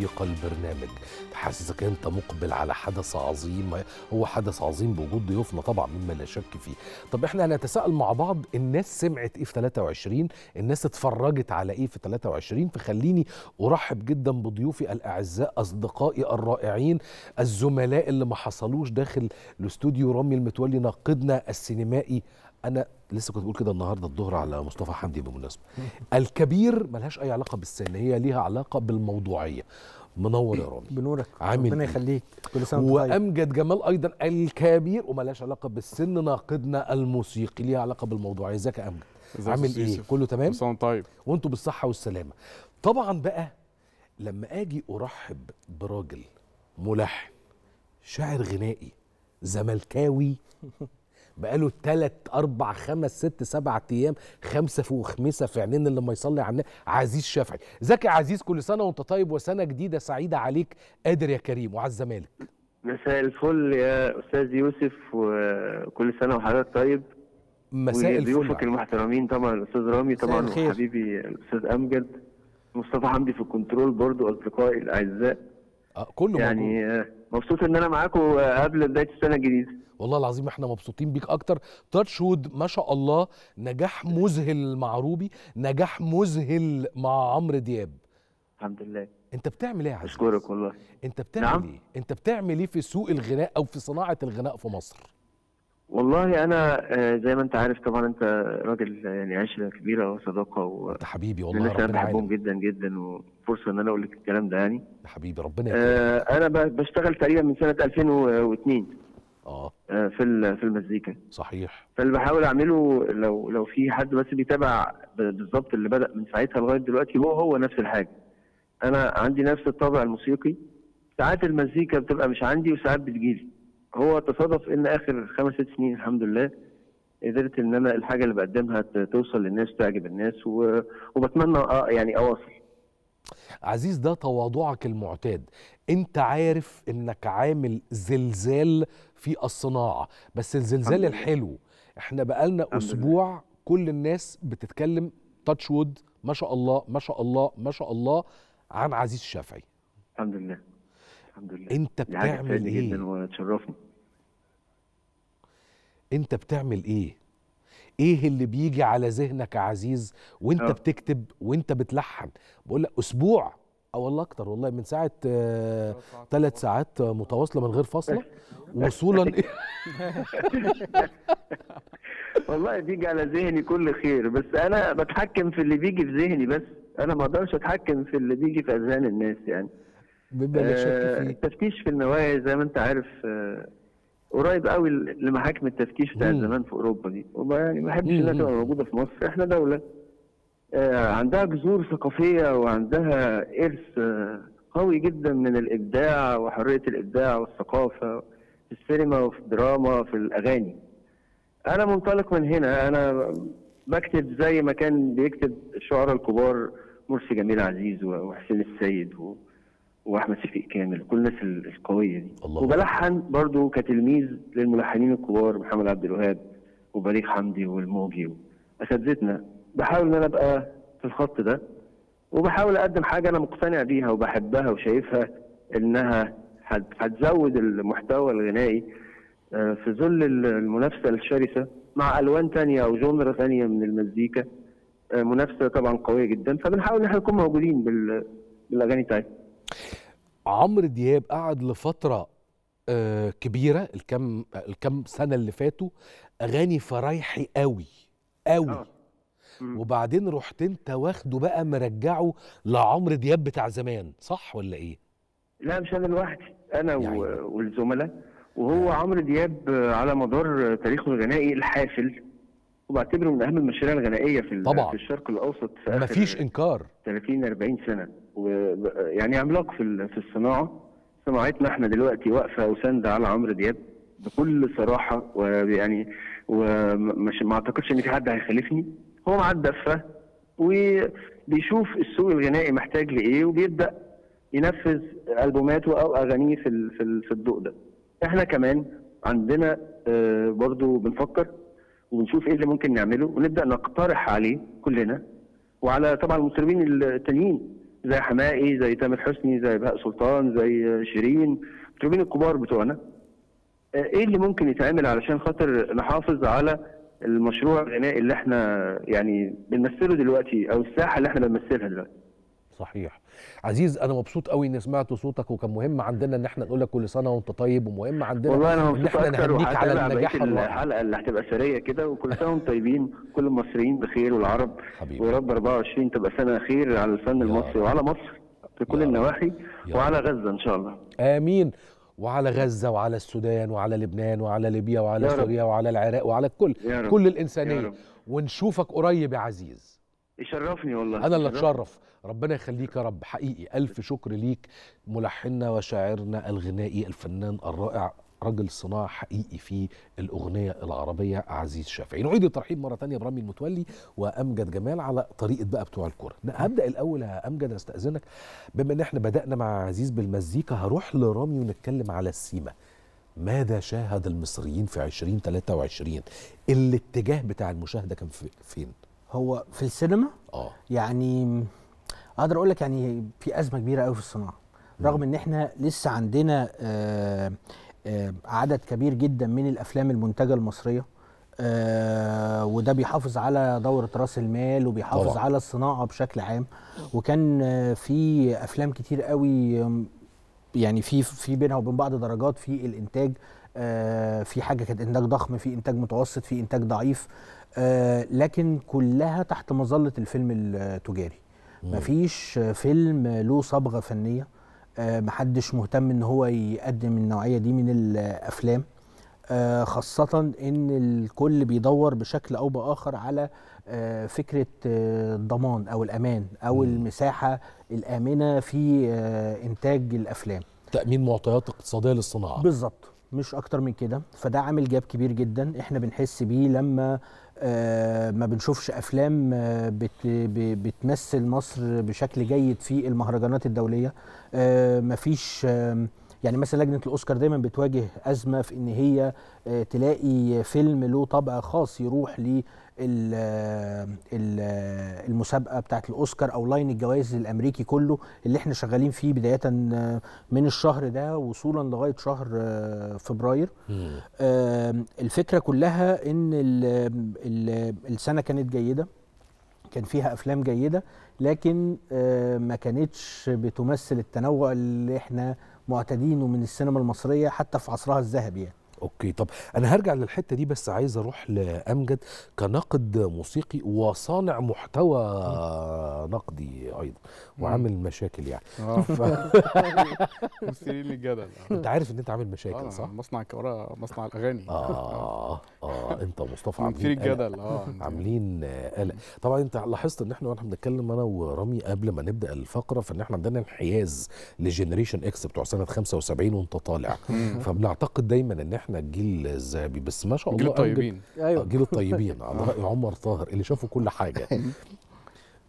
موسيقى البرنامج تحسسك انت مقبل على حدث عظيم هو حدث عظيم بوجود ضيوفنا طبعا مما لا شك فيه طب احنا هنتساءل مع بعض الناس سمعت ايه في 23 الناس اتفرجت على ايه في 23 فخليني ارحب جدا بضيوفي الاعزاء اصدقائي الرائعين الزملاء اللي ما حصلوش داخل الاستوديو رامي المتولي ناقدنا السينمائي انا لسه كنت بقول كده النهارده الظهر على مصطفى حمدي بالمناسبه الكبير ملهاش اي علاقه بالسن هي ليها علاقه بالموضوعيه منور يا إيه، رامي بنورك عامل ربنا إيه؟ يخليك كل سنه طيب. وامجد جمال ايضا الكبير وملهاش علاقه بالسن ناقدنا الموسيقي ليها علاقه بالموضوع ازيك يا امجد عامل ايه كله تمام كل طيب وانتم بالصحه والسلامه طبعا بقى لما اجي ارحب براجل ملحن شاعر غنائي زملكاوي بقاله 3 اربع خمس ست سبع ايام خمسه فوق خمسه في عينين اللي ما يصلي على النبي عزيز شافعي زكي عزيز كل سنه وانت طيب وسنه جديده سعيده عليك قادر يا كريم وعلى الزمالك مساء الفل يا استاذ يوسف وكل سنه وحضرتك طيب مساء الفل ضيوفك المحترمين طبعا الاستاذ رامي طبعا وحبيبي الاستاذ امجد مصطفى حمدي في الكنترول برضو اصدقائي الاعزاء أه كله يعني آه، مبسوط ان انا معاكم قبل بدايه السنه الجديده والله العظيم احنا مبسوطين بيك اكتر تاتش وود ما شاء الله نجاح مذهل مع روبي نجاح مذهل مع عمرو دياب الحمد لله انت بتعمل ايه يا عزيز اشكرك والله انت بتعمل نعم؟ ايه انت بتعمل ايه في سوق الغناء او في صناعه الغناء في مصر والله انا آه، زي ما انت عارف طبعا انت راجل آه، يعني عشره كبيره وصداقه و انت حبيبي والله ربنا انا بحبهم جدا جدا وفرصه ان انا اقول لك الكلام ده يعني حبيبي ربنا آه، يكرمك آه انا بشتغل تقريبا من سنه 2002 اه آه، في في المزيكا صحيح فاللي بحاول اعمله لو لو في حد بس بيتابع بالظبط اللي بدا من ساعتها لغايه دلوقتي هو هو نفس الحاجه انا عندي نفس الطابع الموسيقي ساعات المزيكا بتبقى مش عندي وساعات بتجيلي هو تصادف ان اخر خمس ست سنين الحمد لله قدرت ان انا الحاجه اللي بقدمها توصل للناس تعجب الناس و... وبتمنى يعني اواصل عزيز ده تواضعك المعتاد انت عارف انك عامل زلزال في الصناعه بس الزلزال الحلو احنا بقالنا اسبوع كل الناس بتتكلم تاتش وود ما شاء الله ما شاء الله ما شاء الله عن عزيز الشافعي الحمد لله الحمد لله انت بتعمل ايه جدا وتشرفني انت بتعمل ايه ايه اللي بيجي على ذهنك يا عزيز وانت أه. بتكتب وانت بتلحن بقول لك اسبوع او والله اكتر والله من ساعه ثلاث آه، ساعات متواصله من غير فاصله وصولا والله بيجي على ذهني كل خير بس انا بتحكم في اللي بيجي في ذهني بس انا ما اقدرش اتحكم في اللي بيجي في اذهان الناس يعني بيبقى آه التفتيش في النوايا زي ما انت عارف آه قريب قوي لمحاكم التفتيش بتاعت زمان في اوروبا دي والله يعني ما احبش انها تبقى موجوده في مصر احنا دوله آه عندها جذور ثقافيه وعندها ارث آه قوي جدا من الابداع وحريه الابداع والثقافه في السينما وفي الدراما في الاغاني انا منطلق من هنا انا بكتب زي ما كان بيكتب الشعراء الكبار مرسي جميل عزيز وحسين السيد و... واحمد شفيق كامل كل الناس القويه دي الله وبلحن برضه كتلميذ للملحنين الكبار محمد عبد الوهاب وبليغ حمدي والموجي اساتذتنا بحاول ان انا ابقى في الخط ده وبحاول اقدم حاجه انا مقتنع بيها وبحبها وشايفها انها هتزود المحتوى الغنائي آه، في ظل المنافسه الشرسه مع الوان تانية او جونرا تانية من المزيكا آه، منافسه طبعا قويه جدا فبنحاول ان احنا نكون موجودين بالاغاني بتاعتنا عمرو دياب قعد لفتره آه، كبيره الكم الكم سنه اللي فاتوا اغاني فرايحي قوي قوي اه. وبعدين رحت انت واخده بقى مرجعه لعمرو دياب بتاع زمان صح ولا ايه لا مش انا لوحدي انا يعني. والزملاء وهو آه. عمرو دياب على مدار تاريخه الغنائي الحافل وبعتبره من اهم المشاريع الغنائيه في طبعا. في الشرق الاوسط في مفيش انكار 30 40 سنه ويعني عملاق في في الصناعه صناعتنا احنا دلوقتي واقفه وساندة على عمرو دياب بكل صراحه ويعني ومش ما اعتقدش ان في حد هيخالفني هو معدي الدفه وبيشوف السوق الغنائي محتاج لايه وبيبدا ينفذ البوماته او اغانيه في في الضوء ده احنا كمان عندنا آه، برضو بنفكر ونشوف ايه اللي ممكن نعمله ونبدا نقترح عليه كلنا وعلى طبعا المطربين التانيين زي حمائي زي تامر حسني زي بهاء سلطان زي شيرين المطربين الكبار بتوعنا آه، ايه اللي ممكن يتعمل علشان خاطر نحافظ على المشروع الغنائي اللي احنا يعني بنمثله دلوقتي او الساحه اللي احنا بنمثلها دلوقتي صحيح عزيز انا مبسوط قوي اني سمعت صوتك وكان مهم عندنا ان احنا نقول لك كل سنه وانت طيب ومهم عندنا والله انا مبسوط ان احنا نهديك على النجاح الحلقه اللي هتبقى سريه كده وكل سنه وانتم طيبين كل المصريين بخير والعرب حبيبي ويا رب 24 تبقى سنه خير على الفن المصري وعلى مصر في كل النواحي وعلى غزه ان شاء الله امين وعلى غزة وعلى السودان وعلى لبنان وعلى ليبيا وعلى سوريا وعلى العراق وعلى الكل كل الإنسانية ونشوفك قريب يا عزيز يشرفني والله انا اللي اتشرف ربنا يخليك يا رب حقيقي الف شكر ليك ملحننا وشاعرنا الغنائي الفنان الرائع رجل صناعة حقيقي في الأغنية العربية عزيز شافعي نعيد الترحيب مرة تانية برامي المتولي وأمجد جمال على طريقة بقى بتوع الكرة هبدأ الأول يا أمجد أستأذنك بما إن إحنا بدأنا مع عزيز بالمزيكا هروح لرامي ونتكلم على السيما ماذا شاهد المصريين في 2023 الاتجاه بتاع المشاهدة كان فين؟ هو في السينما اه يعني اقدر اقول لك يعني في ازمه كبيره قوي في الصناعه رغم ان احنا لسه عندنا آه، آه، عدد كبير جدا من الافلام المنتجه المصريه آه، وده بيحافظ على دورة رأس المال وبيحافظ طبعا. على الصناعة بشكل عام وكان في أفلام كتير قوي يعني في في بينها وبين بعض درجات في الإنتاج في حاجة كانت إنتاج ضخم في إنتاج متوسط في إنتاج ضعيف آه، لكن كلها تحت مظله الفيلم التجاري مفيش فيلم له صبغه فنيه آه، محدش مهتم ان هو يقدم النوعيه دي من الافلام آه، خاصة إن الكل بيدور بشكل أو بآخر على فكرة الضمان أو الأمان أو المساحة الآمنة في إنتاج الأفلام تأمين معطيات اقتصادية للصناعة بالظبط مش أكتر من كده فده عامل جاب كبير جدا إحنا بنحس بيه لما آه، ما بنشوفش افلام آه، بتمثل مصر بشكل جيد في المهرجانات الدوليه آه، ما فيش يعني مثلا لجنه الاوسكار دايما بتواجه ازمه في ان هي تلاقي فيلم له طابع خاص يروح المسابقه بتاعه الاوسكار او لاين الجوائز الامريكي كله اللي احنا شغالين فيه بدايه من الشهر ده وصولا لغايه شهر آه، فبراير الفكره كلها ان السنه كانت جيده كان فيها افلام جيده لكن آه، ما كانتش بتمثل التنوع اللي احنا معتادينه من السينما المصريه حتى في عصرها الذهبي يعني اوكي طب انا هرجع للحته دي بس عايز اروح لامجد كناقد موسيقي وصانع محتوى نقدي ايضا وعامل مشاكل يعني آه. ف... مثيرين للجدل انت عارف ان انت عامل مشاكل آه، صح؟ مصنع الكوره مصنع الاغاني اه اه انت ومصطفى عاملين مثير الجدل اه عاملين قلق طبعا انت لاحظت ان احنا واحنا بنتكلم انا ورامي قبل ما نبدا الفقره فان احنا عندنا انحياز لجنريشن اكس بتوع سنه 75 وانت طالع فبنعتقد دايما ان احنا احنا الجيل الذهبي بس ما شاء الله آه، جيل أيوه. الطيبين ايوه جيل الطيبين على راي عمر طاهر اللي شافوا كل حاجه أيوه.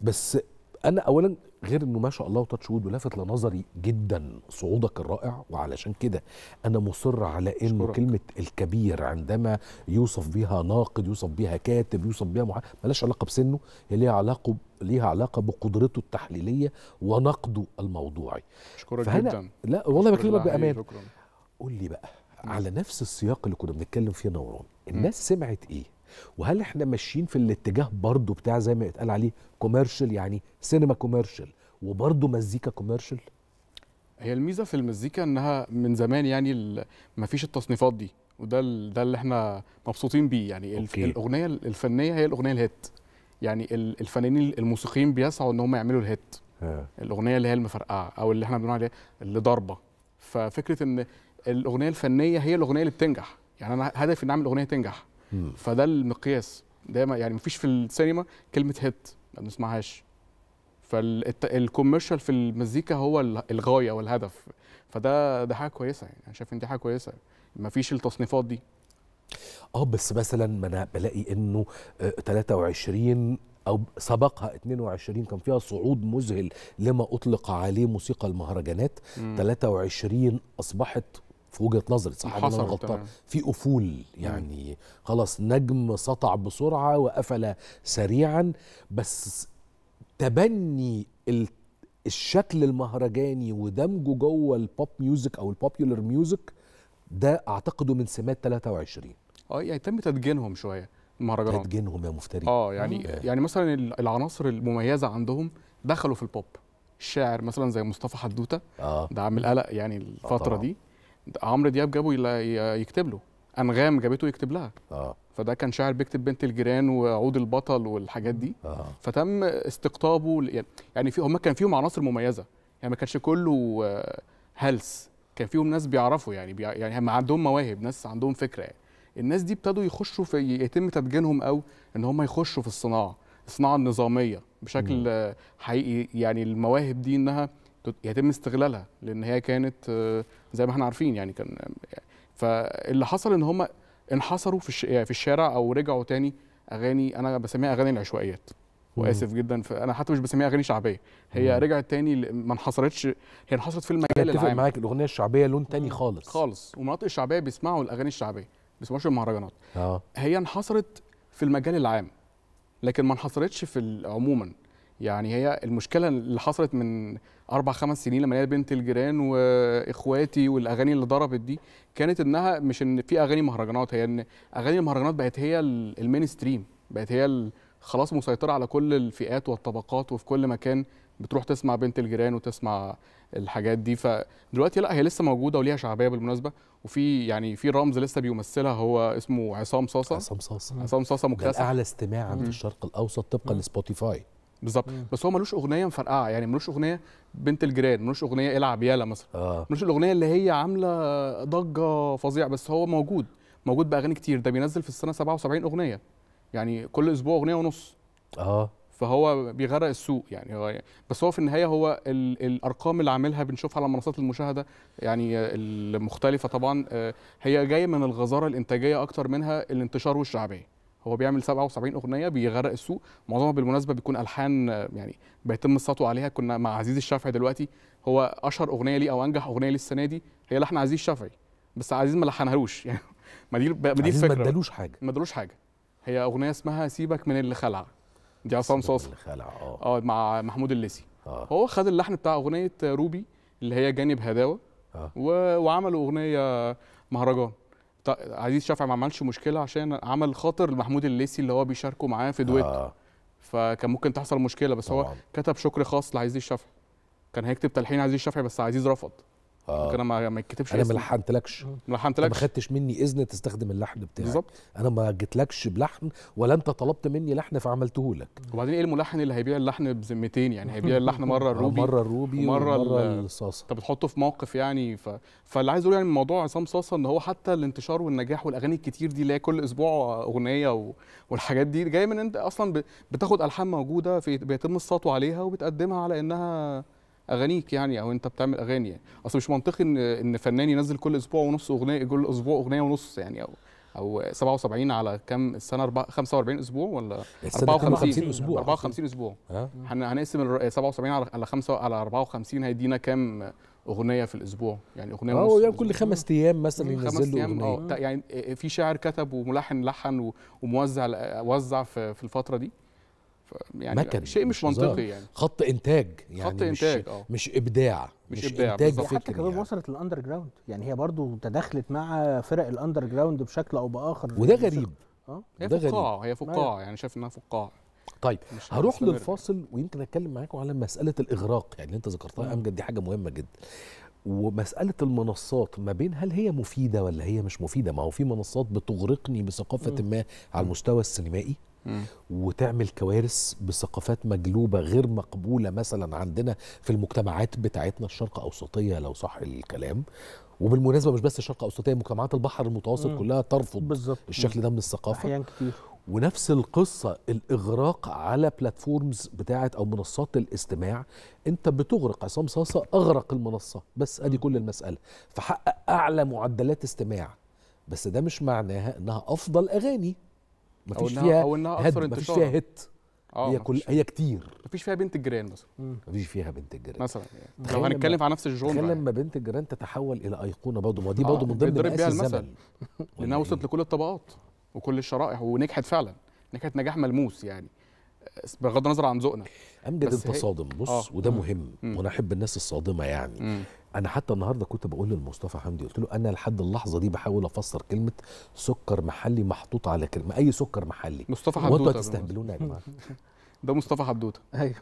بس انا اولا غير انه ما شاء الله وتاتش وود ولفت لنظري جدا صعودك الرائع وعلشان كده انا مصر على انه كلمه الكبير عندما يوصف بها ناقد يوصف بها كاتب يوصف بها محا... علاقه بسنه هي ليها علاقه ب... ليها علاقه بقدرته التحليليه ونقده الموضوعي اشكرك جدا لا والله بكلمك بامان قول لي بقى على نفس السياق اللي كنا بنتكلم فيه نوران الناس سمعت ايه وهل احنا ماشيين في الاتجاه برضه بتاع زي ما اتقال عليه كوميرشال يعني سينما كوميرشال وبرضه مزيكا كوميرشال هي الميزه في المزيكا انها من زمان يعني ما فيش التصنيفات دي وده ده اللي احنا مبسوطين بيه يعني أوكي. الاغنيه الفنيه هي الاغنيه الهيت يعني الفنانين الموسيقيين بيسعوا ان هم يعملوا الهيت الاغنيه اللي هي المفرقعه او اللي احنا بنقول عليها اللي ضربه ففكره ان الاغنيه الفنيه هي الاغنيه اللي بتنجح يعني انا هدفي ان اعمل اغنيه تنجح فده المقياس دايما يعني مفيش في السينما كلمه هيت ما بنسمعهاش فالكوميرشال في المزيكا هو الغايه والهدف فده ده حاجه كويسه يعني انا شايف ان دي حاجه كويسه مفيش التصنيفات دي اه بس مثلا ما انا بلاقي انه 23 آه، او سبقها 22 كان فيها صعود مذهل لما اطلق عليه موسيقى المهرجانات م. 23 اصبحت في وجهه نظري صح انا غلطان في افول يعني خلاص نجم سطع بسرعه وقفل سريعا بس تبني الشكل المهرجاني ودمجه جوه البوب ميوزك او البوبيولر ميوزك ده اعتقده من سمات 23 اه يعني تم تدجينهم شويه المهرجانات تدجينهم يا مفتري اه يعني مم. آه. يعني مثلا العناصر المميزه عندهم دخلوا في البوب الشاعر مثلا زي مصطفى حدوته آه. ده عامل قلق يعني آه، الفتره آه دي عمرو دياب جابه يكتب له انغام جابته يكتب لها اه فده كان شاعر بيكتب بنت الجيران وعود البطل والحاجات دي آه. فتم استقطابه يعني-, يعني في هم كان فيهم عناصر مميزه يعني ما كانش كله آه، هلس كان فيهم ناس بيعرفوا يعني بيع يعني هم عندهم مواهب ناس عندهم فكره يعني. الناس دي ابتدوا يخشوا في يتم تدجينهم او ان هم يخشوا في الصناعه الصناعه النظاميه بشكل م. حقيقي يعني المواهب دي انها يتم استغلالها لان هي كانت آه، زي ما احنا عارفين يعني كان فاللي حصل ان هم انحصروا في يعني في الشارع او رجعوا تاني اغاني انا بسميها اغاني العشوائيات واسف جدا انا حتى مش بسميها اغاني شعبيه هي مم. رجعت تاني ما انحصرتش هي انحصرت في المجال العام اتفق معاك الاغنيه الشعبيه لون تاني خالص خالص ومناطق الشعبيه بيسمعوا الاغاني الشعبيه ما بيسمعوش المهرجانات اه هي انحصرت في المجال العام لكن ما انحصرتش في عموما يعني هي المشكله اللي حصلت من اربع خمس سنين لما هي بنت الجيران واخواتي والاغاني اللي ضربت دي كانت انها مش ان في اغاني مهرجانات هي ان اغاني المهرجانات بقت هي المين ستريم بقت هي خلاص مسيطره على كل الفئات والطبقات وفي كل مكان بتروح تسمع بنت الجيران وتسمع الحاجات دي فدلوقتي لا هي لسه موجوده وليها شعبيه بالمناسبه وفي يعني في رمز لسه بيمثلها هو اسمه عصام صاصه عصام صاصه عصام صاصه مكتسح اعلى استماعا في الشرق الاوسط طبقا لسبوتيفاي بالظبط بس هو ملوش اغنيه مفرقعه يعني ملوش اغنيه بنت الجيران ملوش اغنيه العب يالا مثلا آه. ملوش الاغنيه اللي هي عامله ضجه فظيعه بس هو موجود موجود باغاني كتير ده بينزل في السنه 77 اغنيه يعني كل اسبوع اغنيه ونص اه فهو بيغرق السوق يعني هو بس هو في النهايه هو ال الارقام اللي عاملها بنشوفها على منصات المشاهده يعني المختلفه طبعا آه، هي جايه من الغزاره الانتاجيه اكتر منها الانتشار والشعبيه هو بيعمل 77 اغنيه بيغرق السوق معظمها بالمناسبه بيكون الحان يعني بيتم السطو عليها كنا مع عزيز الشافعي دلوقتي هو اشهر اغنيه ليه او انجح اغنيه ليه السنه دي هي لحن عزيز الشافعي بس عزيز ما لحنهالوش يعني ما دي ما دي الفكره ما ادالوش حاجه ما ادالوش حاجه هي اغنيه اسمها سيبك من اللي خلع دي عصام صاصا آه. اه مع محمود الليسي آه. هو خد اللحن بتاع اغنيه روبي اللي هي جانب هداوه آه. وعملوا اغنيه مهرجان عزيز شافعي ما عملش مشكله عشان عمل خاطر لمحمود الليسي اللي هو بيشاركه معاه في دويت آه. فكان ممكن تحصل مشكله بس طبعا. هو كتب شكر خاص لعزيز الشافعي كان هيكتب تلحين عزيز الشافعي بس عزيز رفض آه. انا ما ما اتكتبش انا ما لحنتلكش ما لحنتلكش ما خدتش مني اذن تستخدم اللحن بتاعك بالظبط انا ما جيتلكش بلحن ولا انت طلبت مني لحن فعملته لك وبعدين ايه الملحن اللي هيبيع اللحن بذمتين يعني هيبيع اللحن مره آه، الروبي مره الروبي ومره, الصاصه انت بتحطه في موقف يعني ف... فاللي عايز اقول يعني موضوع عصام صاصه ان هو حتى الانتشار والنجاح والاغاني الكتير دي اللي هي كل اسبوع اغنيه و... والحاجات دي جايه من انت اصلا بتاخد الحان موجوده في... بيتم السطو عليها وبتقدمها على انها اغانيك يعني او انت بتعمل اغاني يعني اصل مش منطقي ان ان فنان ينزل كل اسبوع ونص اغنيه كل اسبوع اغنيه ونص يعني او او 77 على كام السنه 45 اسبوع ولا 54 اسبوع 54 اسبوع هنقسم 77 على على 5 على 54 هيدينا كام اغنيه في الاسبوع يعني اغنيه اه يعني كل خمس ايام مثلا ينزل له اغنيه اه يعني آه، في شاعر كتب وملحن لحن وموزع آه، وزع في الفتره دي يعني مكن شيء مش, منطقي يعني خط انتاج يعني خط مش انتاج اه مش ابداع مش, مش ابداع انتاج فكري حتى كمان يعني. وصلت للاندر جراوند يعني هي برضو تداخلت مع فرق الاندر جراوند بشكل او باخر وده غريب اه هي فقاعه هي فقاعه أيوة. يعني شايف انها فقاعه طيب هروح للفاصل ويمكن اتكلم معاكم على مساله الاغراق يعني اللي انت ذكرتها امجد دي حاجه مهمه جدا ومساله المنصات ما بين هل هي مفيده ولا هي مش مفيده ما هو في منصات بتغرقني بثقافه ما على المستوى السينمائي وتعمل كوارث بثقافات مجلوبه غير مقبوله مثلا عندنا في المجتمعات بتاعتنا الشرق اوسطيه لو صح الكلام وبالمناسبه مش بس الشرق اوسطيه مجتمعات البحر المتوسط مم. كلها ترفض بالزبط. الشكل ده من الثقافه احيان كتير ونفس القصه الاغراق على بلاتفورمز بتاعه او منصات الاستماع انت بتغرق عصام صاصه اغرق المنصه بس ادي كل المساله فحقق اعلى معدلات استماع بس ده مش معناها انها افضل اغاني مفيش أو فيها أو إنها أكثر مفيش فيها هيت آه، هي كل هي كتير مفيش فيها بنت الجيران مثلا مفيش فيها بنت الجيران مثلا يعني. لو هنتكلم على نفس الجون تخيل لما بنت الجيران تتحول الى ايقونه برضه ما دي آه، برضه من ضمن مقاس الزمن لانها وصلت لكل الطبقات وكل الشرائح ونجحت فعلا نجحت نجاح ملموس يعني بغض النظر عن ذوقنا امجد انت صادم بص آه. وده مهم مم. وانا احب الناس الصادمه يعني مم. انا حتى النهارده كنت بقول لمصطفى حمدي قلت له انا لحد اللحظه دي بحاول افسر كلمه سكر محلي محطوط على كلمه اي سكر محلي مصطفى حدوته وانتوا هتستهبلونا يا جماعه ده مصطفى حدوته ايوه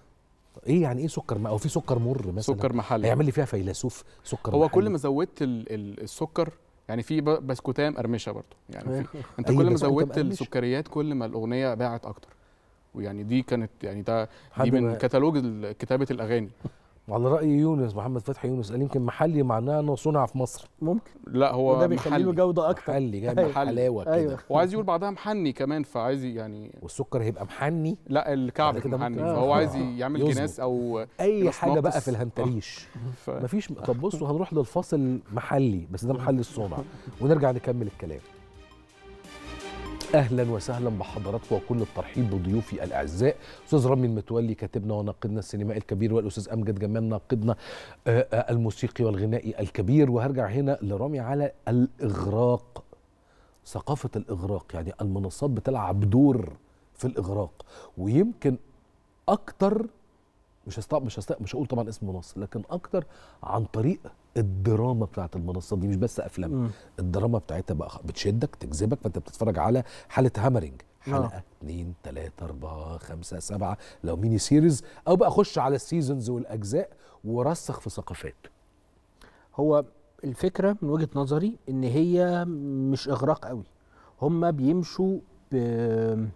ايه يعني ايه سكر او في سكر مر مثلا سكر محلي هيعمل لي فيها فيلسوف سكر هو محلي. كل ما زودت السكر يعني في بسكوتام قرمشه برضه يعني في أيوه. انت كل أيوه، ما زودت السكريات كل ما الاغنيه باعت اكتر ويعني دي كانت يعني ده دي من كتالوج كتابه الاغاني وعلى راي يونس محمد فتحي يونس قال يمكن محلي معناه انه صنع في مصر ممكن لا هو وده بيخلي له جوده اكتر محلي جاي أيوة. حلاوه كده أيوة. وعايز يقول بعدها محني كمان فعايز يعني والسكر هيبقى محني لا الكعب محني آه. فهو عايز يعمل جناس او اي حاجه بقى في الهنتريش آه. ف... مفيش طب بصوا هنروح للفاصل محلي بس ده محل الصنع ونرجع نكمل الكلام اهلا وسهلا بحضراتكم وكل الترحيب بضيوفي الاعزاء استاذ رامي المتولي كاتبنا وناقدنا السينمائي الكبير والاستاذ امجد جمال ناقدنا آه، آه، الموسيقي والغنائي الكبير وهرجع هنا لرامي على الاغراق ثقافه الاغراق يعني المنصات بتلعب دور في الاغراق ويمكن اكتر مش هستق مش هستق مش هقول طبعا اسم منصه لكن اكتر عن طريق الدراما بتاعه المنصه دي مش بس افلام الدراما بتاعتها بقى بتشدك تجذبك فانت بتتفرج على حاله هامرنج آه. حلقه 2 3 4 5 7 لو ميني سيريز او بقى اخش على السيزونز والاجزاء ورسخ في ثقافات هو الفكره من وجهه نظري ان هي مش اغراق قوي هم بيمشوا ب...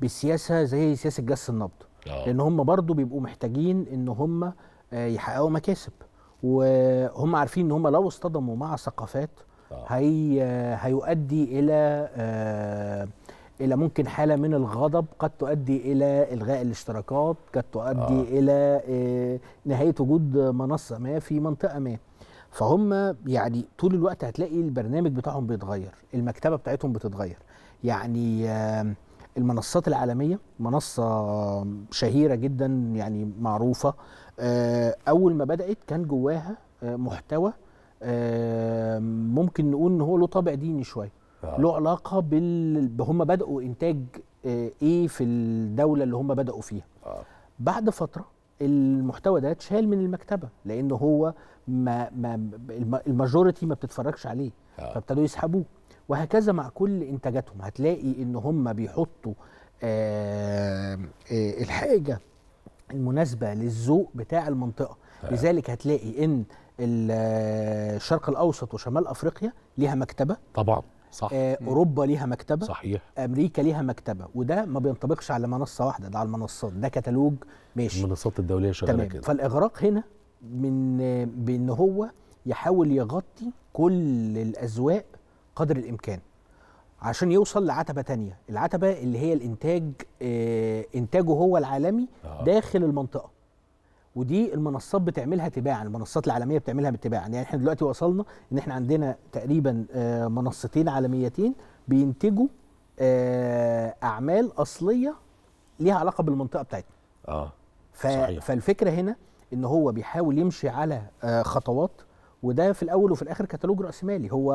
بسياسه زي سياسه جس النبض أوه. لان هم برضو بيبقوا محتاجين ان هم آه، يحققوا مكاسب وهم عارفين ان هم لو اصطدموا مع ثقافات آه. هي آه، هيؤدي الى الى ممكن حاله من الغضب قد تؤدي الى الغاء الاشتراكات قد تؤدي آه. الى نهايه وجود منصه ما في منطقه ما فهم يعني طول الوقت هتلاقي البرنامج بتاعهم بيتغير المكتبه بتاعتهم بتتغير يعني آه المنصات العالميه منصه شهيره جدا يعني معروفه آه، اول ما بدات كان جواها آه، محتوى آه، ممكن نقول ان هو له طابع ديني شويه له علاقه بهم هم بداوا انتاج ايه في الدوله اللي هم بداوا فيها بعد فتره المحتوى ده اتشال من المكتبه لان هو ما ما الماجورتي ما بتتفرجش عليه فابتدوا يسحبوه وهكذا مع كل انتاجاتهم هتلاقي ان هم بيحطوا آه، آه، الحاجه المناسبه للذوق بتاع المنطقه لذلك هتلاقي ان آه، الشرق الاوسط وشمال افريقيا ليها مكتبه طبعا صح اوروبا ليها مكتبه صحيح امريكا ليها مكتبه وده ما بينطبقش على منصه واحده ده على المنصات ده كتالوج ماشي المنصات الدوليه شغاله كده فالاغراق هنا من بان هو يحاول يغطي كل الاذواق قدر الامكان عشان يوصل لعتبه تانية العتبه اللي هي الانتاج آه، انتاجه هو العالمي آه. داخل المنطقه ودي المنصات بتعملها تباعا المنصات العالميه بتعملها تباعا يعني احنا دلوقتي وصلنا ان احنا عندنا تقريبا آه، منصتين عالميتين بينتجوا اعمال اصليه ليها علاقه بالمنطقه بتاعتنا اه صحيح. فالفكره هنا ان هو بيحاول يمشي على خطوات وده في الاول وفي الاخر كتالوج راسمالي هو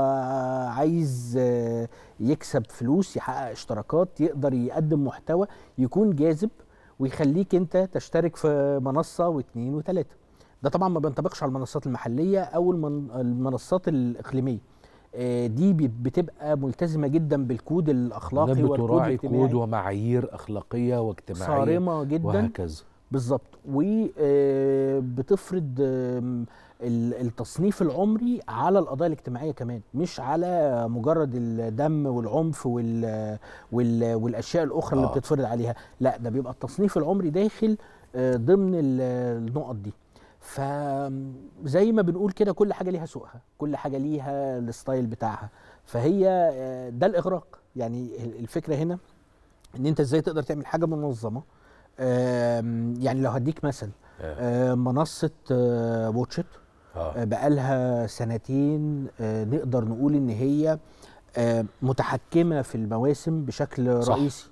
عايز آه، يكسب فلوس يحقق اشتراكات يقدر يقدم محتوى يكون جاذب ويخليك انت تشترك في منصه واثنين وثلاثه ده طبعا ما بينطبقش على المنصات المحليه او المنصات الاقليميه آه، دي بتبقى ملتزمه جدا بالكود الاخلاقي والكود الاجتماعي كود ومعايير اخلاقيه واجتماعيه صارمه جدا وهكذا بالظبط وبتفرض آه، التصنيف العمري على القضايا الاجتماعيه كمان مش على مجرد الدم والعنف والـ والـ والاشياء الاخرى آه. اللي بتتفرض عليها لا ده بيبقى التصنيف العمري داخل آه، ضمن النقط دي فزي ما بنقول كده كل حاجه ليها سوقها كل حاجه ليها الستايل بتاعها فهي آه، ده الاغراق يعني الفكره هنا ان انت ازاي تقدر تعمل حاجه منظمه يعني لو هديك مثل آه. منصه واتشت آه. آه. بقالها سنتين آه، نقدر نقول ان هي آه، متحكمه في المواسم بشكل صح. رئيسي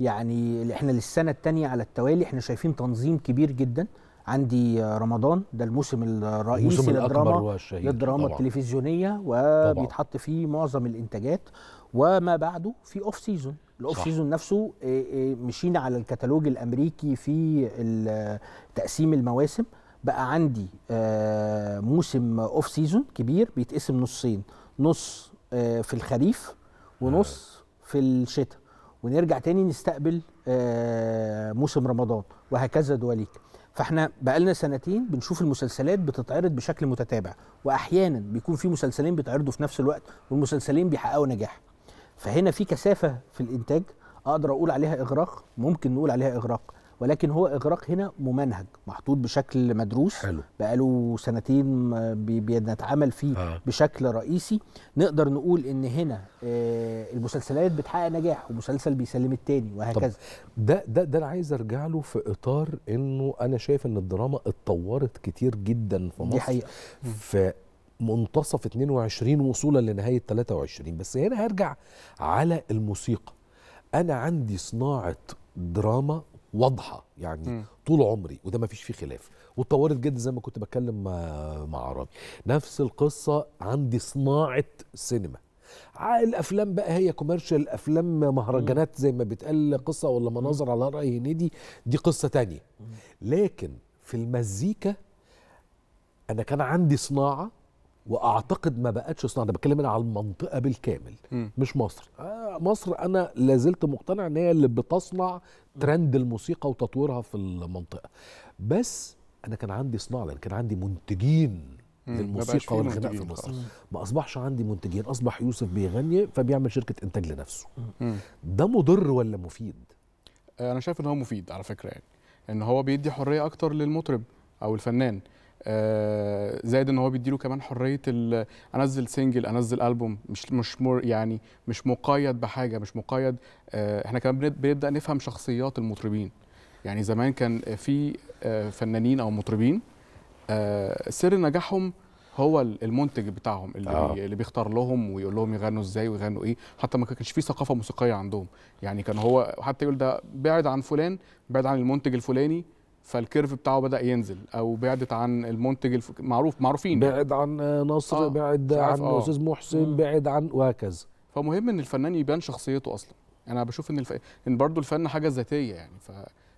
يعني احنا للسنه الثانيه على التوالي احنا شايفين تنظيم كبير جدا عندي رمضان ده الموسم الرئيسي الموسم للدراما للدراما طبعا. التلفزيونيه وبيتحط فيه معظم الانتاجات وما بعده في اوف سيزون الاوف سيزون نفسه مشينا على الكتالوج الامريكي في تقسيم المواسم بقى عندي آه، موسم اوف سيزون كبير بيتقسم نصين نص آه، في الخريف ونص آه. في الشتاء ونرجع تاني نستقبل موسم رمضان وهكذا دواليك فاحنا بقالنا سنتين بنشوف المسلسلات بتتعرض بشكل متتابع واحيانا بيكون في مسلسلين بيتعرضوا في نفس الوقت والمسلسلين بيحققوا نجاح فهنا في كثافه في الانتاج اقدر اقول عليها اغراق ممكن نقول عليها اغراق ولكن هو اغراق هنا ممنهج محطوط بشكل مدروس حلو. بقاله سنتين بنتعامل فيه آه. بشكل رئيسي نقدر نقول ان هنا آه، المسلسلات بتحقق نجاح ومسلسل بيسلم التاني وهكذا ده ده ده انا عايز ارجع له في اطار انه انا شايف ان الدراما اتطورت كتير جدا في مصر دي حقيقة. في منتصف 22 وصولا لنهايه 23 بس هنا هرجع على الموسيقى انا عندي صناعه دراما واضحه يعني م. طول عمري وده ما فيش فيه خلاف واتطورت جدا زي ما كنت بتكلم آه، مع عربي نفس القصه عندي صناعه سينما الافلام بقى هي كوميرشال افلام مهرجانات زي ما بتقال قصه ولا مناظر على راي هنيدي دي قصه تانية لكن في المزيكا انا كان عندي صناعه واعتقد ما بقتش صناعه ده بتكلم على المنطقه بالكامل م. مش مصر آه، مصر انا لازلت مقتنع ان هي اللي بتصنع ترند الموسيقى وتطويرها في المنطقه بس انا كان عندي صناعه لان كان عندي منتجين للموسيقى والغناء في مصر ما اصبحش عندي منتجين اصبح يوسف بيغني فبيعمل شركه انتاج لنفسه م. ده مضر ولا مفيد انا شايف ان هو مفيد على فكره يعني ان هو بيدي حريه اكتر للمطرب او الفنان آه، زائد ان هو بيديله كمان حريه انزل سنجل انزل البوم مش مش مر يعني مش مقيد بحاجه مش مقيد آه، احنا كمان بنبدا نفهم شخصيات المطربين يعني زمان كان في آه، فنانين او مطربين سر نجاحهم هو المنتج بتاعهم اللي آه. اللي بيختار لهم ويقول لهم يغنوا ازاي ويغنوا ايه حتى ما كانش في ثقافه موسيقيه عندهم يعني كان هو حتى يقول ده بعد عن فلان بعد عن المنتج الفلاني فالكيرف بتاعه بدا ينزل او بعدت عن المنتج الف... معروف معروفين بعد عن نصر آه. بعد عن آه. استاذ محسن بعد عن وهكذا فمهم ان الفنان يبان شخصيته اصلا انا بشوف ان الف... ان برضو الفن حاجه ذاتيه يعني ف...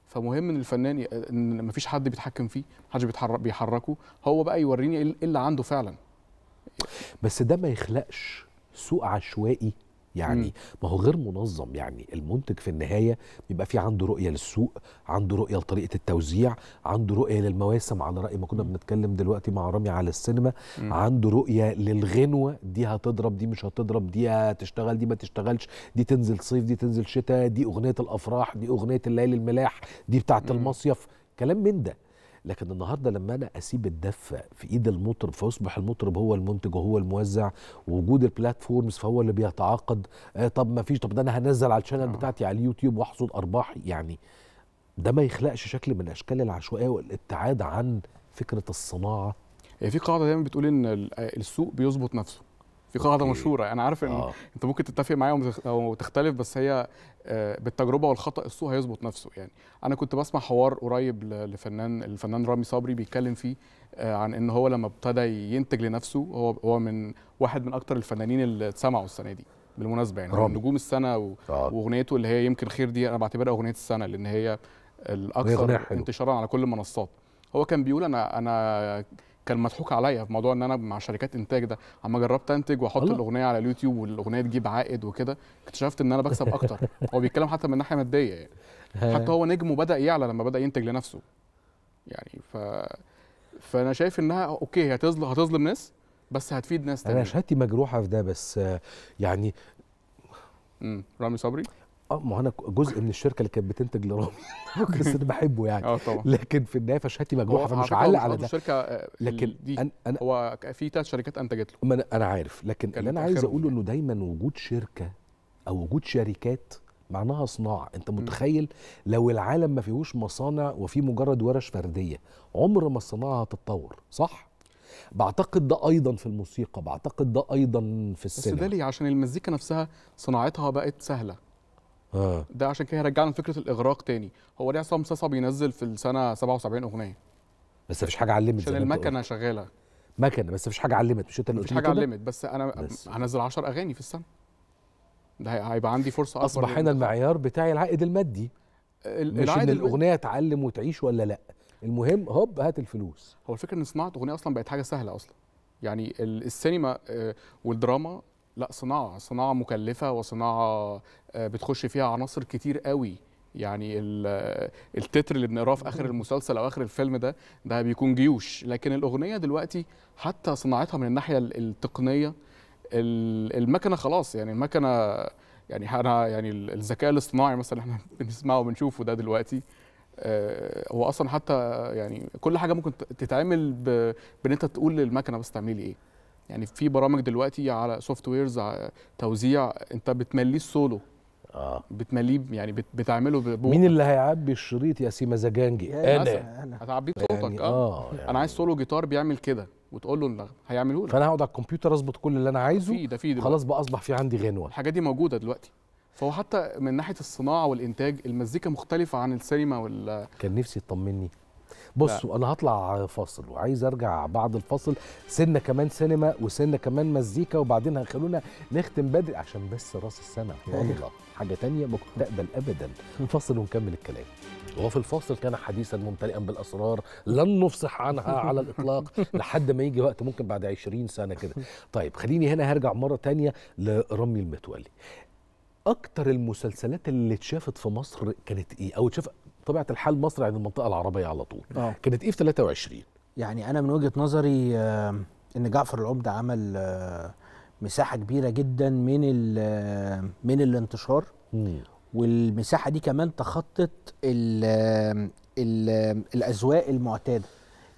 فمهم ان الفنان ي... ان مفيش حد بيتحكم فيه محدش بيتحرك بيحركه هو بقى يوريني ايه اللي عنده فعلا بس ده ما يخلقش سوق عشوائي يعني ما هو غير منظم يعني المنتج في النهايه بيبقى في عنده رؤيه للسوق عنده رؤيه لطريقه التوزيع عنده رؤيه للمواسم على راي ما كنا بنتكلم دلوقتي مع رامي على السينما م. عنده رؤيه للغنوه دي هتضرب دي مش هتضرب دي هتشتغل دي ما تشتغلش دي تنزل صيف دي تنزل شتاء دي اغنيه الافراح دي اغنيه الليالي الملاح دي بتاعه المصيف كلام من ده لكن النهارده لما انا اسيب الدفه في ايد المطرب فيصبح المطرب هو المنتج وهو الموزع وجود البلاتفورمز فهو اللي بيتعاقد آه طب ما فيش طب ده انا هنزل على الشانل آه. بتاعتي على اليوتيوب واحصد ارباحي يعني ده ما يخلقش شكل من اشكال العشوائيه والابتعاد عن فكره الصناعه هي في قاعده دايما بتقول ان السوق بيظبط نفسه في قاعده مشهوره انا عارف ان آه. انت ممكن تتفق معايا او تختلف بس هي آه، بالتجربه والخطا السوء هيظبط نفسه يعني انا كنت بسمع حوار قريب لفنان الفنان رامي صبري بيتكلم فيه آه، عن ان هو لما ابتدى ينتج لنفسه هو هو من واحد من اكتر الفنانين اللي اتسمعوا السنه دي بالمناسبه يعني رامي. نجوم السنه و... آه. واغنيته اللي هي يمكن خير دي انا بعتبرها اغنيه السنه لان هي الاكثر انتشارا على كل المنصات هو كان بيقول انا انا كان مضحوك عليا في موضوع ان انا مع شركات انتاج ده اما جربت انتج واحط الاغنيه على اليوتيوب والاغنيه تجيب عائد وكده اكتشفت ان انا بكسب اكتر هو بيتكلم حتى من ناحيه ماديه يعني حتى هو نجمه بدا يعلى لما بدا ينتج لنفسه يعني ف فانا شايف انها اوكي هتظلم هتظلم ناس بس هتفيد ناس تانية انا شهادتي مجروحه في ده بس يعني امم رامي صبري اه ما انا جزء من الشركه اللي كانت بتنتج لرامي بس انا بحبه يعني اه طبعا لكن في النهايه فشهادتي مجروحه فمش هعلق على ده الشركه آه، لكن دي أنا, أنا هو في ثلاث شركات انتجت له انا عارف لكن اللي انا عايز اقوله انه دايما وجود شركه او وجود شركات معناها صناعه انت متخيل لو العالم ما فيهوش مصانع وفي مجرد ورش فرديه عمر ما الصناعه هتتطور صح بعتقد ده ايضا في الموسيقى بعتقد ده ايضا في السينما بس ده ليه عشان المزيكا نفسها صناعتها بقت سهله آه. ده عشان كده رجعنا لفكره الاغراق تاني هو ليه عصام صاصا بينزل في السنه 77 اغنيه بس مفيش حاجه علمت عشان المكنه شغاله مكنه بس مفيش حاجه علمت مش انت اللي مفيش حاجه علمت بس انا هنزل 10 اغاني في السنه ده هيبقى عندي فرصه اكبر اصبح هنا المعيار بتاعي العائد المادي مش ان الاغنيه تعلم وتعيش ولا لا المهم هوب هات الفلوس هو الفكره ان صناعه اغنيه اصلا بقت حاجه سهله اصلا يعني السينما آه، والدراما لا صناعه صناعه مكلفه وصناعه آه، بتخش فيها عناصر كتير قوي يعني التتر اللي بنقراه في اخر المسلسل او اخر الفيلم ده ده بيكون جيوش لكن الاغنيه دلوقتي حتى صناعتها من الناحيه التقنيه المكنه خلاص يعني المكنه يعني انا يعني الذكاء الاصطناعي مثلا احنا بنسمعه وبنشوفه ده دلوقتي آه، هو اصلا حتى يعني كل حاجه ممكن تتعمل بان انت تقول للمكنه بس تعملي ايه يعني في برامج دلوقتي على سوفت ويرز توزيع انت بتمليه السولو اه بتمليه يعني بت بتعمله ببوق. مين اللي هيعبي الشريط يا سيما زجانجي انا انا هتعبيه صوتك يعني اه يعني انا عايز سولو جيتار بيعمل كده وتقول له هيعمله لك فانا هقعد على الكمبيوتر اظبط كل اللي انا عايزه في ده في ده خلاص بقى اصبح في عندي غنوه الحاجات دي موجوده دلوقتي فهو حتى من ناحيه الصناعه والانتاج المزيكا مختلفه عن السينما وال كان نفسي يطمني بصوا لا. انا هطلع فاصل وعايز ارجع بعد الفاصل سنه كمان سينما وسنه كمان مزيكا وبعدين هيخلونا نختم بدري عشان بس راس السنه والله حاجه تانية ما كنت اقبل ابدا فاصل ونكمل الكلام وفي الفاصل كان حديثا ممتلئا بالاسرار لن نفصح عنها على الاطلاق لحد ما يجي وقت ممكن بعد 20 سنه كده طيب خليني هنا هرجع مره تانية لرامي المتولي اكتر المسلسلات اللي اتشافت في مصر كانت ايه او اتشافت طبيعه الحال مصر عند المنطقه العربيه على طول أوه. كانت ايه في 23 يعني انا من وجهه نظري ان جعفر العمده عمل آه، مساحه كبيره جدا من من الانتشار مم. والمساحه دي كمان تخطت ال ال الاذواق المعتاده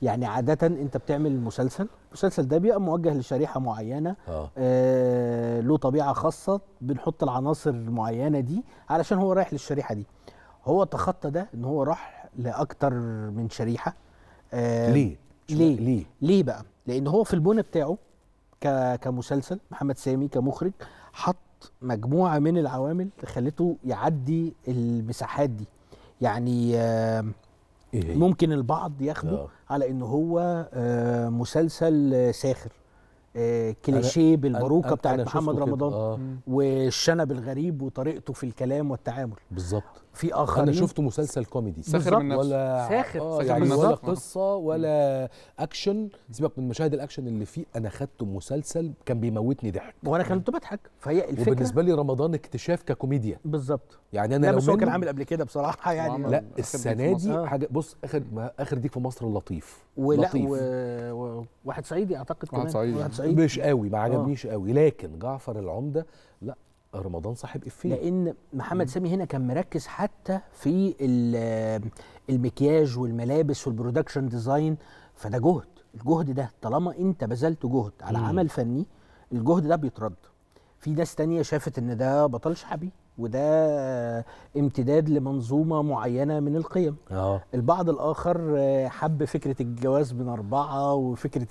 يعني عاده انت بتعمل مسلسل المسلسل ده بيبقى موجه لشريحه معينه آه. آه له طبيعه خاصه بنحط العناصر المعينه دي علشان هو رايح للشريحه دي هو تخطى ده ان هو راح لاكتر من شريحه آه ليه؟ ليه؟ ليه؟ ليه بقى؟ لان هو في البونه بتاعه كمسلسل محمد سامي كمخرج حط مجموعه من العوامل خلته يعدي المساحات دي يعني آه ممكن البعض ياخده أوه. على ان هو مسلسل ساخر آه، كليشيه بالباروكه بتاعت محمد رمضان آه. والشنب الغريب وطريقته في الكلام والتعامل بالظبط في اخرين انا شفته مسلسل كوميدي ساخر من نفسه ولا ساخر, آه ساخر يعني من ولا قصه ولا اكشن سيبك من مشاهد الاكشن اللي فيه انا خدته مسلسل كان بيموتني ضحك وانا كنت بضحك فهي الفكره وبالنسبه لي رمضان اكتشاف ككوميديا بالظبط يعني انا لا بس هو كان عامل قبل كده بصراحه يعني لا السنه دي آه. حاجه بص اخر اخر ديك في مصر لطيف ولا لطيف. وواحد و... واحد صعيدي اعتقد كمان واحد صعيدي مش قوي ما آه. عجبنيش قوي لكن جعفر العمده لا رمضان صاحب افيه لان محمد سامي هنا كان مركز حتى في المكياج والملابس والبرودكشن ديزاين فده جهد الجهد ده طالما انت بذلت جهد على عمل فني الجهد ده بيترد في ناس تانية شافت ان ده بطل شعبي وده امتداد لمنظومه معينه من القيم أوه. البعض الاخر حب فكره الجواز من اربعه وفكره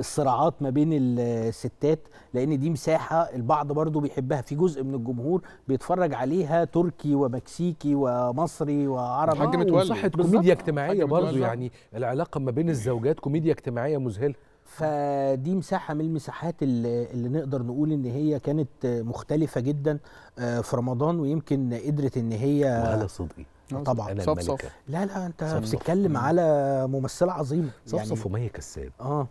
الصراعات ما بين الستات لان دي مساحه البعض برضو بيحبها في جزء من الجمهور بيتفرج عليها تركي ومكسيكي ومصري وعربي حاج آه، صحه كوميديا اجتماعيه برضو يعني العلاقه ما بين الزوجات كوميديا اجتماعيه مذهله فدي مساحه من المساحات اللي اللي نقدر نقول ان هي كانت مختلفه جدا آه، في رمضان ويمكن قدرت ان هي وهلا صدقي طبعا صف صف لا لا انت بتتكلم على ممثله عظيمه صف يعني صف يعني كساب اه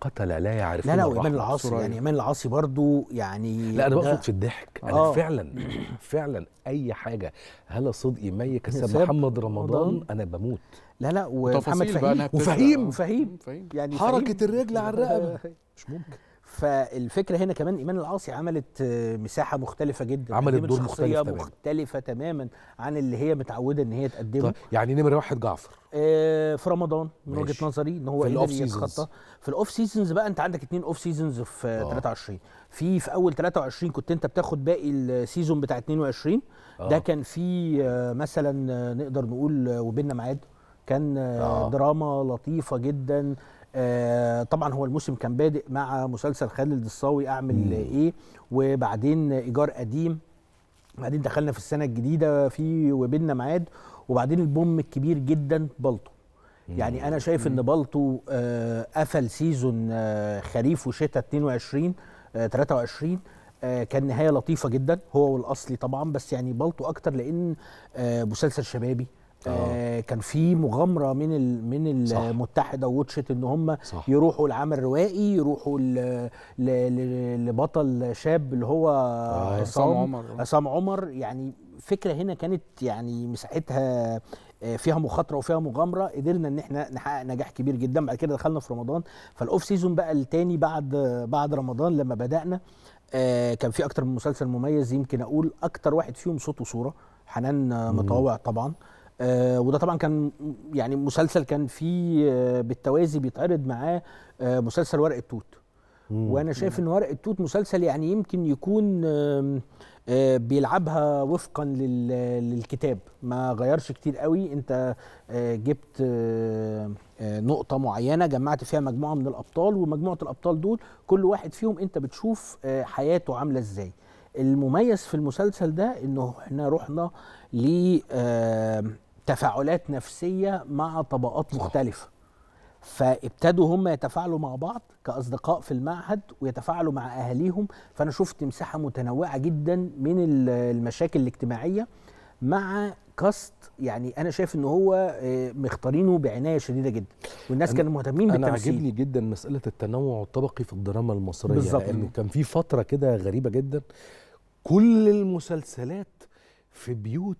قتل لا يعرفون لا لا وايمان العاصي يعني ايمان العاصي برضو يعني لا انا بقصد في الضحك انا آه. فعلا فعلا اي حاجه هلا صدقي مي كساب محمد رمضان انا بموت لا لا ومحمد فهيم وفهيم وفهيم آه. يعني حركه الرجل على الرقبه مش ممكن فالفكره هنا كمان ايمان العاصي عملت مساحه مختلفه جدا عملت يعني دور مختلف تماما. مختلفه تماما عن اللي هي متعوده ان هي تقدمه طيب يعني نمره واحد جعفر آه في رمضان من وجهه نظري ان هو اللي بيتخطى في الاوف سيزونز بقى انت عندك اتنين اوف سيزونز في آه. 23 في في اول 23 كنت انت بتاخد باقي السيزون بتاع 22 آه. ده كان في آه، مثلا آه، نقدر نقول وبيننا ميعاد كان آه،, آه. دراما لطيفه جدا آه طبعا هو الموسم كان بادئ مع مسلسل خالد الصاوي اعمل مم. ايه وبعدين ايجار قديم بعدين دخلنا في السنه الجديده في وبيننا ميعاد وبعدين البوم الكبير جدا بلطو يعني انا شايف مم. ان بلطو آه قفل سيزون آه خريف وشتاء 22 آه 23 آه، كان نهايه لطيفه جدا هو والاصلي طبعا بس يعني بلطو اكتر لان آه، مسلسل شبابي آه. آه كان في مغامره من من المتحده ووتشت ان هم صح. يروحوا لعمل روائي يروحوا لبطل شاب اللي هو آه، عصام عمر عصام عمر يعني فكره هنا كانت يعني مساحتها آه، فيها مخاطره وفيها مغامره قدرنا ان احنا نحقق نجاح كبير جدا بعد كده دخلنا في رمضان فالاوف سيزون بقى الثاني بعد بعد رمضان لما بدانا آه كان في اكتر من مسلسل مميز يمكن اقول اكتر واحد فيهم صوت وصوره حنان مطاوع طبعا آه، وده طبعا كان يعني مسلسل كان فيه آه، بالتوازي بيتعرض معاه آه، مسلسل ورق التوت وانا شايف ان ورق التوت مسلسل يعني يمكن يكون بيلعبها وفقا للكتاب ما غيرش كتير قوي انت جبت نقطة معينة جمعت فيها مجموعة من الأبطال ومجموعة الأبطال دول كل واحد فيهم انت بتشوف حياته عاملة ازاي المميز في المسلسل ده انه احنا رحنا ل تفاعلات نفسيه مع طبقات مختلفه فابتدوا هم يتفاعلوا مع بعض كاصدقاء في المعهد ويتفاعلوا مع اهاليهم فانا شفت مساحه متنوعه جدا من المشاكل الاجتماعيه مع كاست يعني انا شايف ان هو آه، مختارينه بعنايه شديده جدا والناس كانوا مهتمين بالتمثيل انا عجبني جدا مساله التنوع الطبقي في الدراما المصريه بالظبط لانه كان في فتره كده غريبه جدا كل المسلسلات في بيوت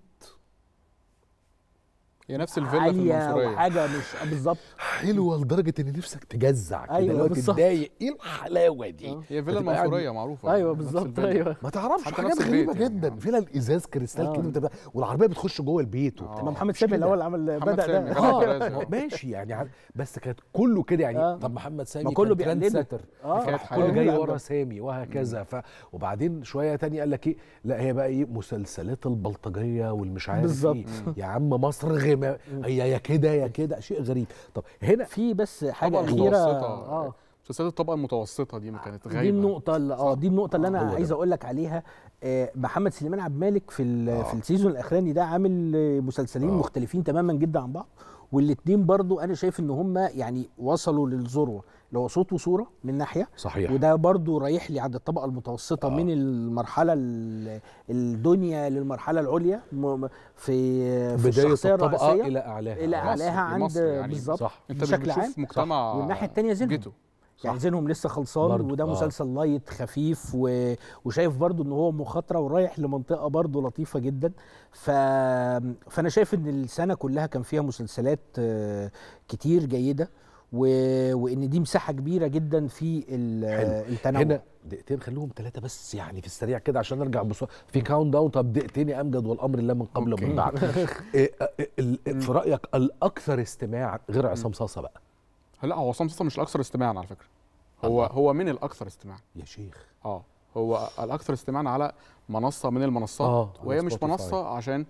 هي نفس الفيلا في المنصوريه حاجه مش آه، بالظبط حلوه لدرجه ان نفسك تجزع كده أيوة تتضايق ايه الحلاوه دي أه. هي فيلا المنصوريه معروفه ايوه بالظبط ايوه ما تعرفش حاجات غريبه جدا يعني. فيلا الازاز كريستال آه. كده انت والعربيه بتخش جوه البيت وبتاع آه. محمد سامي الاول عمل بدا ده ماشي يعني بس كانت كله كده يعني طب محمد سامي ما كله بيقلده كله جاي أيوة. ورا سامي وهكذا وبعدين شويه تانية قال لك ايه لا هي بقى ايه مسلسلات البلطجيه والمش عارف ايه يا عم مصر غير ما هي يا كده يا كده شيء غريب طب هنا في بس حاجه اخيره اه مسلسلات الطبقه المتوسطه دي ما كانت غايبه دي النقطه اللي اه دي النقطه اللي انا عايز اقول لك عليها آه محمد سليمان عبد المالك في آه. في السيزون الاخراني ده عامل مسلسلين آه. مختلفين تماما جدا عن بعض والاثنين برضو انا شايف ان هم يعني وصلوا للذروه اللي هو صوت وصوره من ناحيه صحيح وده برضو رايح لي عند الطبقه المتوسطه آه. من المرحله الدنيا للمرحله العليا في بدايه الطبقه الى اعلاها الى اعلاها عند يعني بالظبط يعني بشكل عام مجتمع والناحيه الثانيه زينهم يعني زينهم لسه خلصان برضو. وده آه. مسلسل لايت خفيف و... وشايف برضو ان هو مخاطره ورايح لمنطقه برضو لطيفه جدا ف... فانا شايف ان السنه كلها كان فيها مسلسلات آه، كتير جيده و... وان دي مساحه كبيره جدا في التنوع هنا دقيقتين خلوهم ثلاثه بس يعني في السريع كده عشان نرجع بسرعه في كاونت داون طب دقيقتين يا امجد والامر لا من قبل من بعد إيه، إيه، في رايك الاكثر استماعا غير عصام صاصه بقى لا هو عصام صاصه مش الاكثر استماعا على فكره هو هو من الاكثر استماعا يا شيخ اه هو الاكثر استماعا على منصه من المنصات آه وهي مش منصه عشان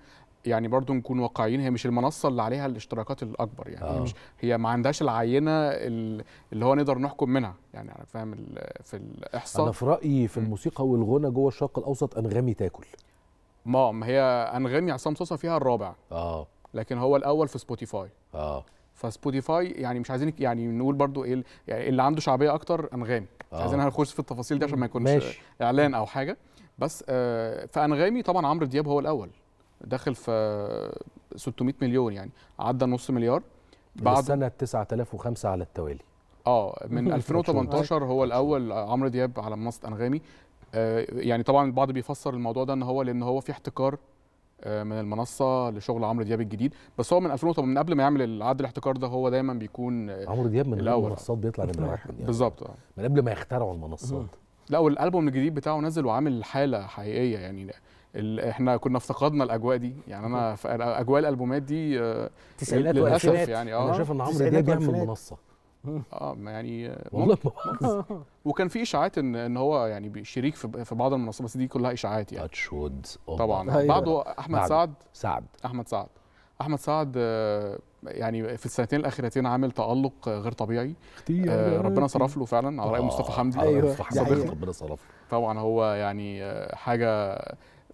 يعني برضو نكون واقعيين هي مش المنصه اللي عليها الاشتراكات الاكبر يعني أوه. هي, آه. مش هي ما عندهاش العينه اللي هو نقدر نحكم منها يعني انا فاهم في الاحصاء انا في رايي في الموسيقى والغنى جوه الشرق الاوسط انغامي تاكل ما ما هي انغامي عصام صوصه فيها الرابع اه لكن هو الاول في سبوتيفاي اه فسبوتيفاي يعني مش عايزين يعني نقول برضو ايه يعني اللي عنده شعبيه اكتر انغامي مش آه. عايزين هنخش في التفاصيل دي عشان ما يكونش ماشي. اعلان او حاجه بس آه فانغامي طبعا عمرو دياب هو الاول داخل في 600 مليون يعني عدى نص مليار بعد سنه 9005 على التوالي اه من 2018 هو الاول عمرو دياب على منصه انغامي آه، يعني طبعا البعض بيفسر الموضوع ده ان هو لان هو في احتكار آه، من المنصه لشغل عمرو دياب الجديد بس هو من 2008 من قبل ما يعمل العقد الاحتكار ده هو دايما بيكون آه، عمرو دياب من الاول المنصات بيطلع نمره واحد يعني بالظبط آه. من قبل ما يخترعوا المنصات لا والالبوم الجديد بتاعه نزل وعامل حاله حقيقيه يعني احنا كنا افتقدنا الاجواء دي يعني انا اجواء الالبومات دي آه، تسعينات والفينات يعني اه انا شايف ان عمرو دياب بيعمل منصه اه يعني آه، والله وكان في اشاعات ان ان هو يعني شريك في بعض المنصات بس دي كلها اشاعات يعني تاتش وود طبعا أيوة. بعده احمد بعد. سعد سعد احمد سعد احمد سعد آه، يعني في السنتين الاخيرتين عامل تالق غير طبيعي ربنا صرف له فعلا على راي مصطفى حمدي أيوة. ربنا صرف له طبعا هو يعني حاجه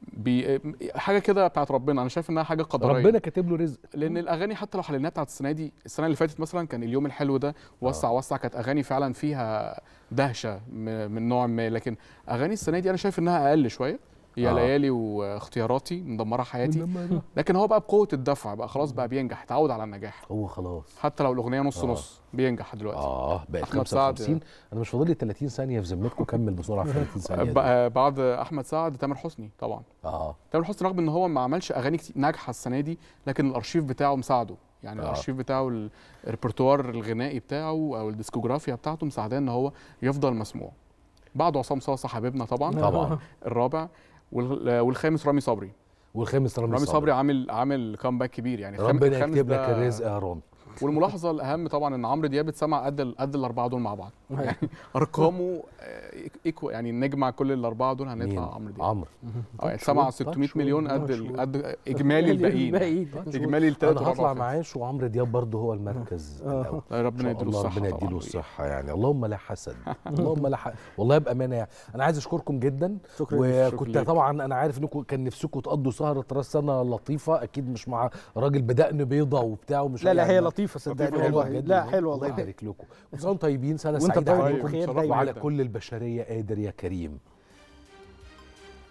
بي... حاجه كده بتاعت ربنا انا شايف انها حاجه قدريه ربنا كاتب له رزق لان الاغاني حتى لو حللناها بتاعت السنه دي السنه اللي فاتت مثلا كان اليوم الحلو ده وسع آه. وسع كانت اغاني فعلا فيها دهشه من نوع ما لكن اغاني السنه دي انا شايف انها اقل شويه يا آه. ليالي واختياراتي مدمره حياتي لكن هو بقى بقوه الدفع بقى خلاص بقى بينجح اتعود على النجاح هو خلاص حتى لو الاغنيه نص آه. نص بينجح دلوقتي اه بقت 55 انا مش فاضل لي 30 ثانيه في ذمتكم كمل بسرعه في 30 ثانيه بقى بعد احمد سعد تامر حسني طبعا اه تامر حسني رغم ان هو ما عملش اغاني كتير ناجحه السنه دي لكن الارشيف بتاعه مساعده يعني آه. الارشيف بتاعه الريبرتوار الغنائي بتاعه او الديسكوجرافيا بتاعته مساعداه ان هو يفضل مسموع بعده عصام صاصه حبيبنا طبعا طبعا الرابع والخامس رامي صبري والخامس رامي, رامي صبري, صبري عامل عامل كامباك كبير يعني ربنا يكتب لك الرزق يا رامي والملاحظه الاهم طبعا ان عمرو دياب اتسمع قد قد الاربعه دول مع بعض أيوة. يعني ارقامه ايكو آه، يعني نجمع كل الاربعه دول هنطلع عمرو دياب عمرو اه اتسمع 600 مليون قد قد اجمالي الباقيين اجمالي الثلاثه انا هطلع معاش وعمرو دياب برضه هو المركز آه. آه، ربنا يديله الصحه ربنا يديله الصحه يعني اللهم لا حسد اللهم لا حسد والله بامانه يعني انا عايز اشكركم جدا شكرا وكنت طبعا انا عارف انكم كان نفسكم تقضوا سهره راس سنه لطيفه اكيد مش مع راجل بدقن بيضه وبتاع ومش لا لا يعني هي لطيفه لطيفه صدقني والله لا حلوه والله يبارك لكم كل سنه طيبين سنه سعيده طيب، دايما وعلى كل البشريه قادر يا كريم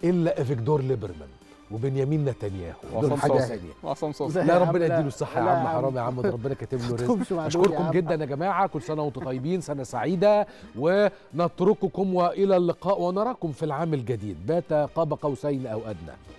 الا افيكتور ليبرمان وبنيامين نتنياهو دول حاجه ثانيه وعصام صوصي لا ربنا يديله الصحه يا عم حرام يا عم ربنا كاتب له رزق اشكركم جدا يا جماعه كل سنه وانتم طيبين سنه سعيده ونترككم والى اللقاء ونراكم في العام الجديد بات قاب قوسين او ادنى